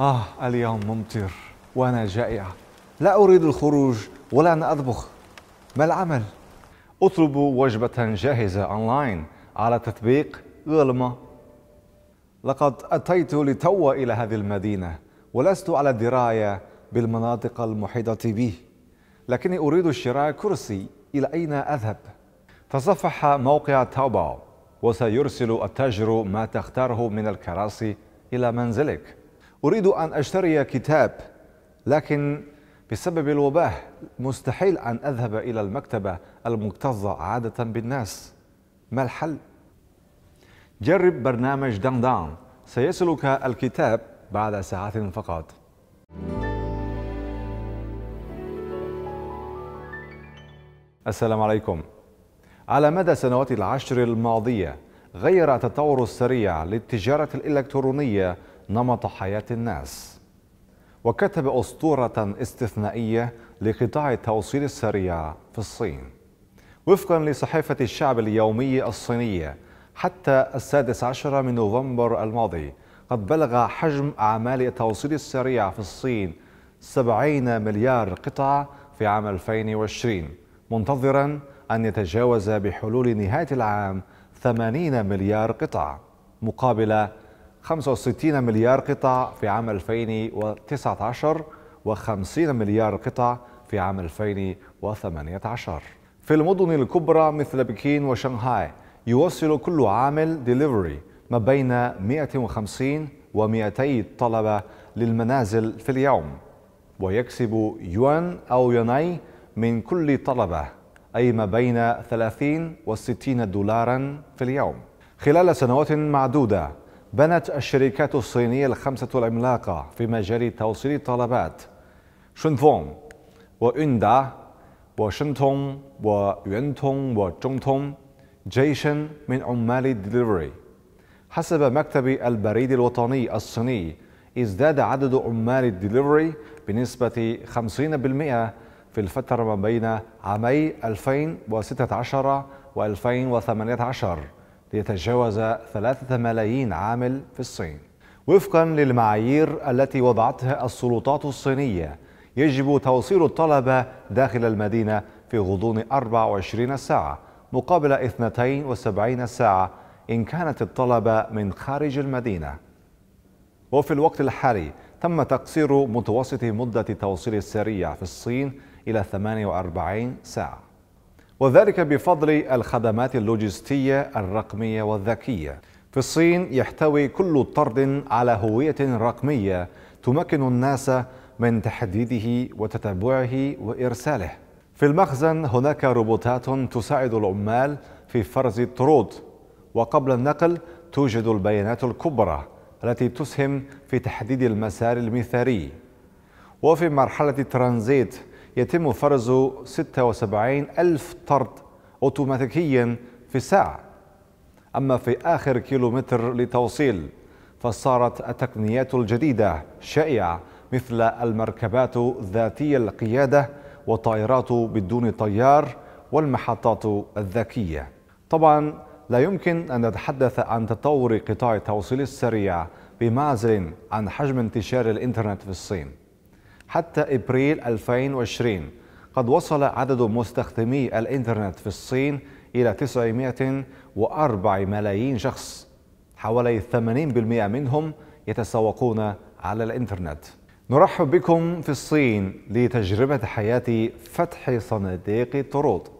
آه اليوم ممطر وأنا جائعة لا أريد الخروج ولا أن أطبخ ما العمل؟ اطلب وجبة جاهزة أونلاين على تطبيق غلمة لقد أتيت لتو إلى هذه المدينة ولست على دراية بالمناطق المحيطة بي لكني أريد شراء كرسي إلى أين أذهب؟ تصفح موقع تاوباو وسيرسل التاجر ما تختاره من الكراسي إلى منزلك أريد أن أشتري كتاب لكن بسبب الوباء مستحيل أن أذهب إلى المكتبة المكتظة عادة بالناس ما الحل؟ جرب برنامج دان دان سيصلك الكتاب بعد ساعات فقط السلام عليكم على مدى سنوات العشر الماضية غير التطور السريع للتجارة الإلكترونية نمط حياة الناس وكتب أسطورة استثنائية لقطاع التوصيل السريع في الصين وفقا لصحيفة الشعب اليومي الصينية حتى السادس عشر من نوفمبر الماضي قد بلغ حجم أعمال التوصيل السريع في الصين 70 مليار قطعة في عام 2020 منتظرا أن يتجاوز بحلول نهاية العام 80 مليار قطعة مقابل 65 مليار قطع في عام 2019 و50 مليار قطع في عام 2018 في المدن الكبرى مثل بكين وشنغهاي يوصل كل عامل ديليفري ما بين 150 و 200 طلبة للمنازل في اليوم ويكسب يوان أو يوناي من كل طلبة أي ما بين 30 و 60 دولارا في اليوم خلال سنوات معدودة بنت الشركات الصينية الخمسة العملاقة في مجال توصيل الطلبات شنفون ويندا وشنتون ويونتون وجونتون جيشا من عمال الدليفري حسب مكتب البريد الوطني الصيني ازداد عدد عمال الدليفري بنسبة 50% في الفترة ما بين عامي 2016 و 2018 ليتجاوز 3 ملايين عامل في الصين وفقا للمعايير التي وضعتها السلطات الصينية يجب توصيل الطلبة داخل المدينة في غضون 24 ساعة مقابل 72 ساعة إن كانت الطلبة من خارج المدينة وفي الوقت الحالي تم تقصير متوسط مدة التوصيل السريع في الصين إلى 48 ساعة وذلك بفضل الخدمات اللوجستية الرقمية والذكية في الصين يحتوي كل طرد على هوية رقمية تمكن الناس من تحديده وتتبعه وإرساله في المخزن هناك روبوتات تساعد العمال في فرز الطرود وقبل النقل توجد البيانات الكبرى التي تسهم في تحديد المسار المثالي وفي مرحلة الترانزيت يتم فرز 76 ألف طرد أوتوماتيكيا في الساعة أما في آخر كيلومتر لتوصيل فصارت التقنيات الجديدة شائعة مثل المركبات ذاتية القيادة والطائرات بدون طيار والمحطات الذكية طبعا لا يمكن أن نتحدث عن تطور قطاع التوصيل السريع بمعزل عن حجم انتشار الإنترنت في الصين حتى ابريل 2020 قد وصل عدد مستخدمي الانترنت في الصين الى 904 ملايين شخص حوالي 80% منهم يتسوقون على الانترنت نرحب بكم في الصين لتجربة حياة فتح صناديق الطرود